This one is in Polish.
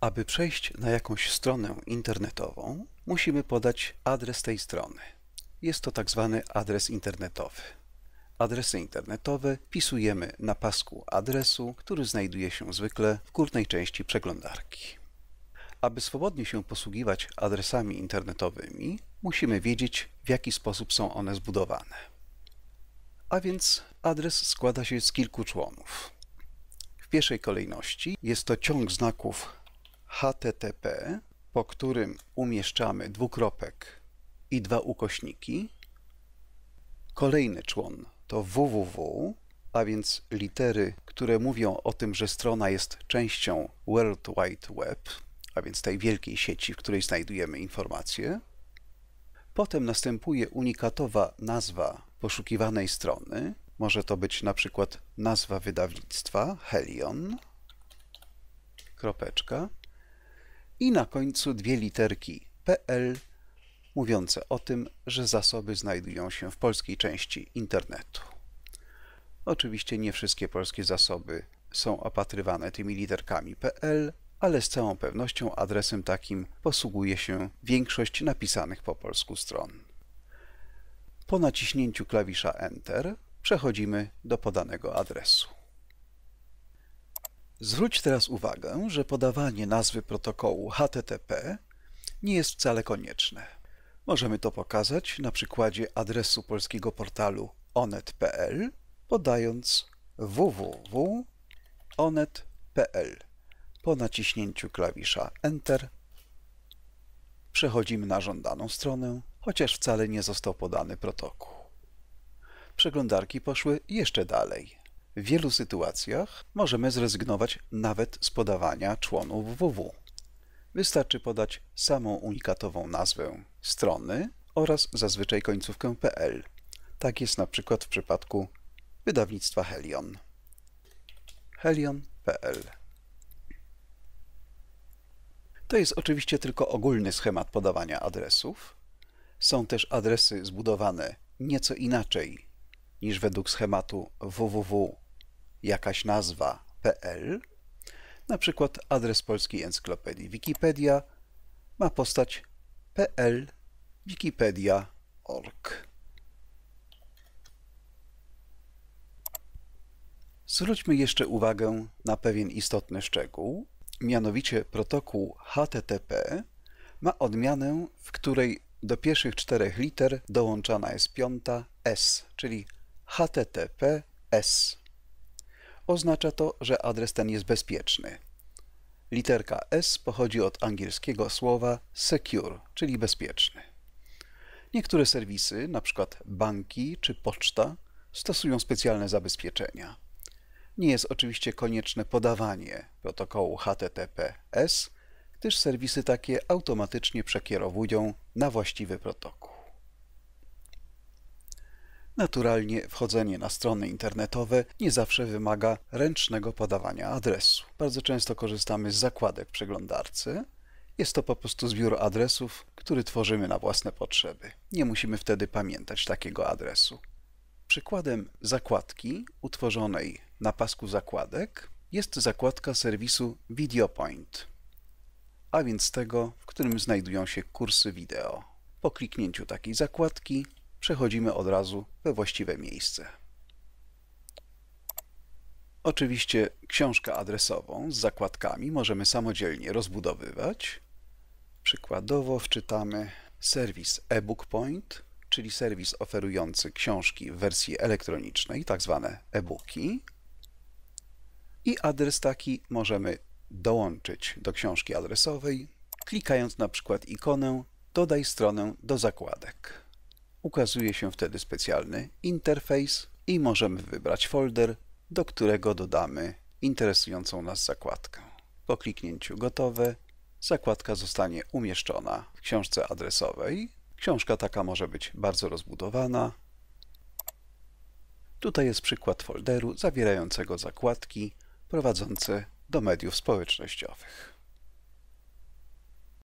Aby przejść na jakąś stronę internetową, musimy podać adres tej strony. Jest to tak zwany adres internetowy. Adresy internetowe pisujemy na pasku adresu, który znajduje się zwykle w górnej części przeglądarki. Aby swobodnie się posługiwać adresami internetowymi, musimy wiedzieć, w jaki sposób są one zbudowane. A więc adres składa się z kilku członów. W pierwszej kolejności jest to ciąg znaków HTTP, po którym umieszczamy dwukropek i dwa ukośniki. Kolejny człon to www, a więc litery, które mówią o tym, że strona jest częścią World Wide Web, a więc tej wielkiej sieci, w której znajdujemy informacje. Potem następuje unikatowa nazwa poszukiwanej strony. Może to być na przykład nazwa wydawnictwa Helion, kropeczka, i na końcu dwie literki PL mówiące o tym, że zasoby znajdują się w polskiej części internetu. Oczywiście nie wszystkie polskie zasoby są opatrywane tymi literkami PL, ale z całą pewnością adresem takim posługuje się większość napisanych po polsku stron. Po naciśnięciu klawisza Enter przechodzimy do podanego adresu. Zwróć teraz uwagę, że podawanie nazwy protokołu HTTP nie jest wcale konieczne. Możemy to pokazać na przykładzie adresu polskiego portalu onet.pl podając www.onet.pl. Po naciśnięciu klawisza Enter przechodzimy na żądaną stronę, chociaż wcale nie został podany protokół. Przeglądarki poszły jeszcze dalej – w wielu sytuacjach możemy zrezygnować nawet z podawania członów www. Wystarczy podać samą unikatową nazwę strony oraz zazwyczaj końcówkę .pl. Tak jest na przykład w przypadku wydawnictwa Helion. Helion.pl To jest oczywiście tylko ogólny schemat podawania adresów. Są też adresy zbudowane nieco inaczej niż według schematu www jakaś nazwa.pl, na przykład adres polskiej encyklopedii Wikipedia ma postać pl wikipedia.org. Zwróćmy jeszcze uwagę na pewien istotny szczegół, mianowicie protokół HTTP ma odmianę, w której do pierwszych czterech liter dołączana jest piąta S, czyli HTTPS oznacza to, że adres ten jest bezpieczny. Literka S pochodzi od angielskiego słowa secure, czyli bezpieczny. Niektóre serwisy, np. banki czy poczta, stosują specjalne zabezpieczenia. Nie jest oczywiście konieczne podawanie protokołu HTTPS, gdyż serwisy takie automatycznie przekierowują na właściwy protokół. Naturalnie wchodzenie na strony internetowe nie zawsze wymaga ręcznego podawania adresu. Bardzo często korzystamy z zakładek przeglądarcy. Jest to po prostu zbiór adresów, który tworzymy na własne potrzeby. Nie musimy wtedy pamiętać takiego adresu. Przykładem zakładki utworzonej na pasku zakładek jest zakładka serwisu VideoPoint, a więc tego, w którym znajdują się kursy wideo. Po kliknięciu takiej zakładki przechodzimy od razu we właściwe miejsce. Oczywiście książkę adresową z zakładkami możemy samodzielnie rozbudowywać. Przykładowo wczytamy serwis eBook Point, czyli serwis oferujący książki w wersji elektronicznej, tak zwane e-booki. I adres taki możemy dołączyć do książki adresowej, klikając na przykład ikonę Dodaj stronę do zakładek ukazuje się wtedy specjalny interfejs i możemy wybrać folder, do którego dodamy interesującą nas zakładkę. Po kliknięciu Gotowe zakładka zostanie umieszczona w książce adresowej. Książka taka może być bardzo rozbudowana. Tutaj jest przykład folderu zawierającego zakładki prowadzące do mediów społecznościowych.